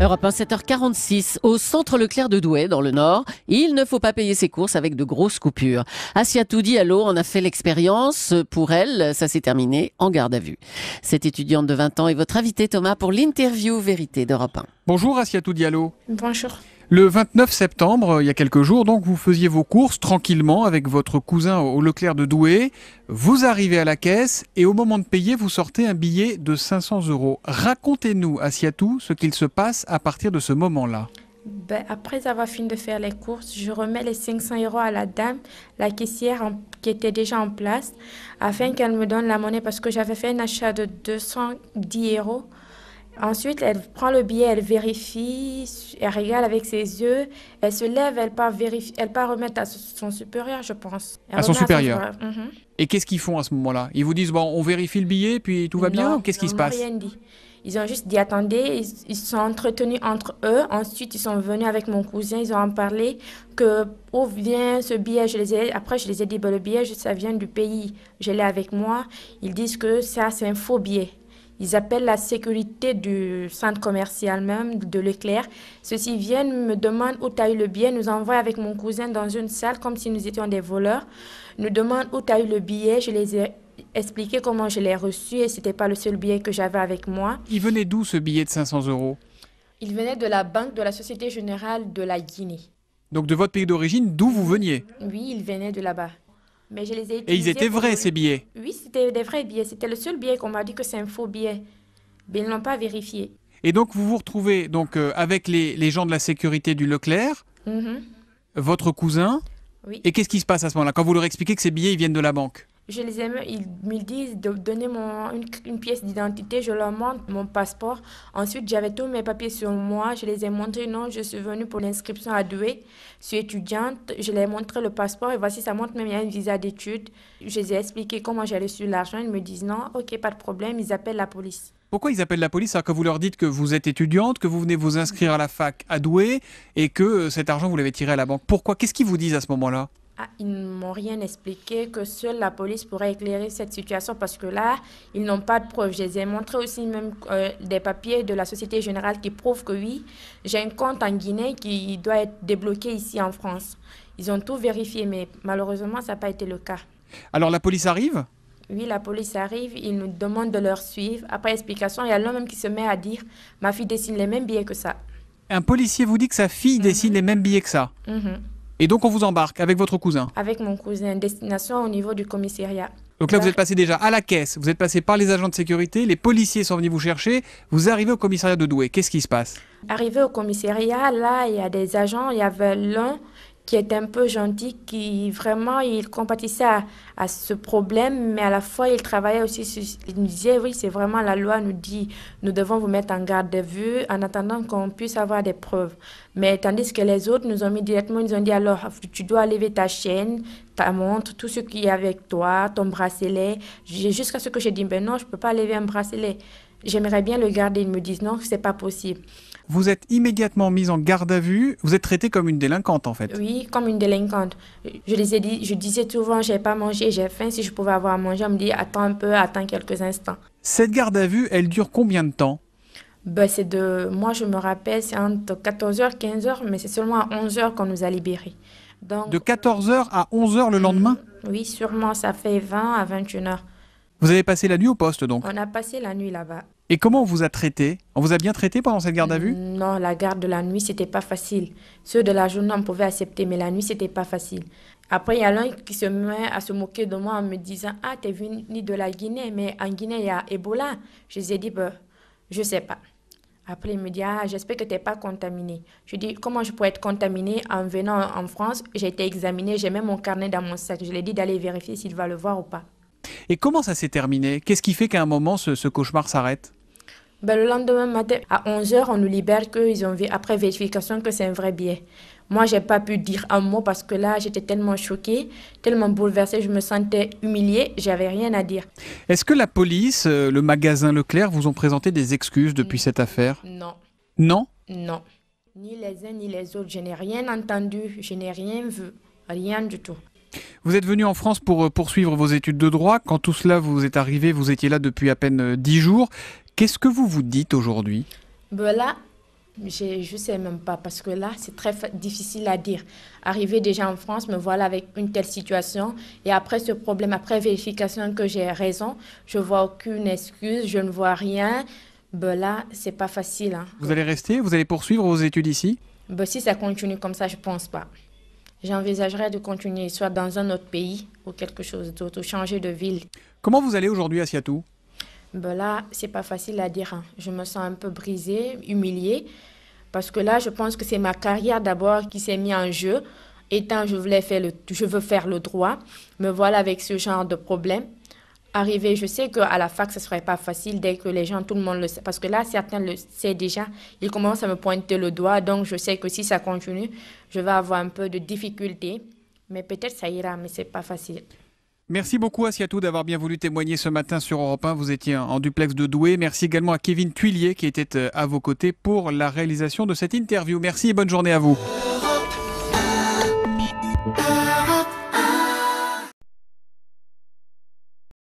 Europe 1, 7h46, au centre Leclerc de Douai, dans le Nord, il ne faut pas payer ses courses avec de grosses coupures. Asiatou Diallo l'eau en a fait l'expérience. Pour elle, ça s'est terminé en garde à vue. Cette étudiante de 20 ans est votre invité Thomas, pour l'interview Vérité d'Europe 1. Bonjour Asiatou Diallo. Bonjour. Le 29 septembre, euh, il y a quelques jours, donc vous faisiez vos courses tranquillement avec votre cousin au Leclerc de Douai. Vous arrivez à la caisse et au moment de payer, vous sortez un billet de 500 euros. Racontez-nous à Siatou ce qu'il se passe à partir de ce moment-là. Ben, après avoir fini de faire les courses, je remets les 500 euros à la dame, la caissière qui était déjà en place, afin qu'elle me donne la monnaie parce que j'avais fait un achat de 210 euros Ensuite, elle prend le billet, elle vérifie, elle regarde avec ses yeux, elle se lève, elle part, vérifier, elle part remettre à son supérieur, je pense. à son supérieur. Mhm. Et qu'est-ce qu'ils font à ce moment-là Ils vous disent, bon, on vérifie le billet, puis tout va bien Qu'est-ce qui se passe rien dit. Ils ont juste dit, attendez, ils, se sont entretenus entre eux. Ensuite, ils sont venus avec mon cousin, ils ont en parlé que où oh, vient ce billet je les ai, Après, je les ai dit, ben, le billet, ça vient du pays. Je l'ai avec moi. Ils disent que ça, c'est un faux billet. Ils appellent la sécurité du centre commercial même, de l'éclair. Ceux-ci viennent, me demandent où tu as eu le billet, nous envoient avec mon cousin dans une salle comme si nous étions des voleurs. Nous demandent où tu as eu le billet, je les ai expliqué comment je l'ai reçu et ce n'était pas le seul billet que j'avais avec moi. Il venait d'où ce billet de 500 euros Il venait de la banque de la Société Générale de la Guinée. Donc de votre pays d'origine, d'où vous veniez Oui, il venait de là-bas mais je les ai utilisés. Et ils étaient vrais, ces billets Oui, c'était des vrais billets. C'était le seul billet qu'on m'a dit que c'est un faux billet. Mais ils n'ont pas vérifié. Et donc, vous vous retrouvez donc euh, avec les, gens de la sécurité du Leclerc, mhm. votre cousin. Et qu'est-ce qui se passe à ce moment-là Quand vous leur expliquez que ces billets ils viennent de la banque je les ai aime, ils me disent de donner une, pièce d'identité, je leur montre mon passeport. Ensuite, j'avais tous mes papiers sur moi, je les ai montrés, non, je suis venue pour l'inscription à Douai, je suis étudiante, je leur ai montré le passeport et voici, ça montre même il y a un visa d'études. Je les ai expliqué comment j'ai reçu l'argent, ils me disent non, ok, pas de problème, ils appellent la police. Pourquoi ils appellent la police alors que vous leur dites que vous êtes étudiante, que vous venez vous inscrire à la fac à Douai et que euh, cet argent, vous l'avez tiré à la banque Pourquoi Qu'est-ce qu'ils vous disent à ce moment-là ah, ils ne m'ont rien expliqué, que seule la police pourrait éclairer cette situation parce que là, ils n'ont pas de preuves. Je les ai montré aussi même euh, des papiers de la Société Générale qui prouvent que oui, j'ai un compte en Guinée qui doit être débloqué ici en France. Ils ont tout vérifié, mais malheureusement, ça n'a pas été le cas. Alors la police arrive oui, la police arrive, ils nous demandent de leur suivre. Après explication, il y a l'homme qui se met à dire Ma fille dessine les mêmes billets que ça. Un policier vous dit que sa fille mhm. dessine les mêmes billets que ça mhm. Et donc on vous embarque avec votre cousin Avec mon cousin, destination au niveau du commissariat. Donc là, vous êtes passé déjà à la caisse, vous êtes passé par les agents de sécurité, les policiers sont venus vous chercher, vous arrivez au commissariat de Douai. Qu'est-ce qui se passe Arrivé au commissariat, là, il y a des agents, il y avait l'un qui était un peu gentil, qui vraiment, il compatissait à, ce problème, mais à la fois, il travaillait aussi, il nous disait, oui, c'est vraiment la loi nous dit, nous devons vous mettre en garde de vue en attendant qu'on puisse avoir des preuves. Mais tandis que les autres nous ont mis directement, ils nous ont dit, alors, tu dois lever ta chaîne, ta montre, tout ce qui est avec toi, ton bracelet, jusqu'à ce que j'ai dit, ben non, je ne peux pas lever un bracelet j'aimerais bien le garder. Ils me disent non, c'est pas possible. Vous êtes immédiatement mise en garde à vue. Vous êtes traitée comme une délinquante en fait. Oui, comme une délinquante. Je les ai dit, je disais souvent, j'ai pas mangé, j'ai faim. Si je pouvais avoir à manger, on me dit attends un peu, attends quelques instants. Cette garde à vue, elle dure combien de temps ben, c'est de, moi je me rappelle, c'est entre 14h, 15h, mais c'est seulement à 11h qu'on nous a libérés. Donc, de 14h à 11h le lendemain Oui, sûrement, ça fait 20 à 21h. Vous avez passé la nuit au poste donc On a passé la nuit là-bas. Et comment on vous a traité On vous a bien traité pendant cette garde à vue mm, Non, la garde de la nuit, c'était pas facile. Ceux de la journée, on pouvait accepter, mais la nuit, c'était pas facile. Après, il y a l'un qui se met à se moquer de moi en me disant Ah, t'es venu de la Guinée, mais en Guinée, il y a Ebola. Je lui ai dit Je bah, Je sais pas. Après, il me dit, ah, j'espère que tu n'es pas contaminé. Je lui dis, comment je pourrais être contaminé en venant en France J'ai été examiné. j'ai mis mon carnet dans mon sac. Je lui ai dit d'aller vérifier s'il va le voir ou pas. Et comment ça s'est terminé Qu'est-ce qui fait qu'à un moment, ce, cauchemar s'arrête ben, le lendemain matin, à 11h, on nous libère qu'ils ont vu après vérification que c'est un vrai billet. Moi, je n'ai pas pu dire un mot parce que là, j'étais tellement choquée, tellement bouleversée, je me sentais humiliée, j'avais rien à dire. Est-ce que la police, euh, le magasin Leclerc vous ont présenté des excuses depuis cette affaire Non. Non Non. Ni les uns ni les autres, je n'ai rien entendu, je n'ai rien vu, rien du tout. Vous êtes venu en France pour euh, poursuivre vos études de droit. Quand tout cela vous est arrivé, vous étiez là depuis à peine euh, dix jours. Qu'est-ce que vous vous dites aujourd'hui ben Là, je ne sais même pas, parce que là, c'est très difficile à dire. Arriver déjà en France, me voilà avec une telle situation, et après ce problème, après vérification que j'ai raison, je vois aucune excuse, je ne vois rien. Ben là, c'est pas facile. Hein. Vous allez rester Vous allez poursuivre vos études ici ben, Si ça continue comme ça, je pense pas j'envisagerais de continuer soit dans un autre pays ou quelque chose d'autre, ou changer de ville. Comment vous allez aujourd'hui à Siatou ben Là, c'est pas facile à dire. Hein. Je me sens un peu brisée, humiliée, parce que là, je pense que c'est ma carrière d'abord qui s'est mise en jeu. Étant, je voulais faire le, je veux faire le droit, me voilà avec ce genre de problème arriver. Je sais qu'à la fac, ce ne serait pas facile dès que les gens, tout le monde le sait. Parce que là, certains le savent déjà. Ils commencent à me pointer le doigt. Donc, je sais que si ça continue, je vais avoir un peu de difficultés. Mais peut-être ça ira, mais ce n'est pas facile. Merci beaucoup à Siatou d'avoir bien voulu témoigner ce matin sur Europe 1. Vous étiez en duplex de Douai. Merci également à Kevin Tuilier qui était euh, à vos côtés pour la réalisation de cette interview. Merci et bonne journée à vous.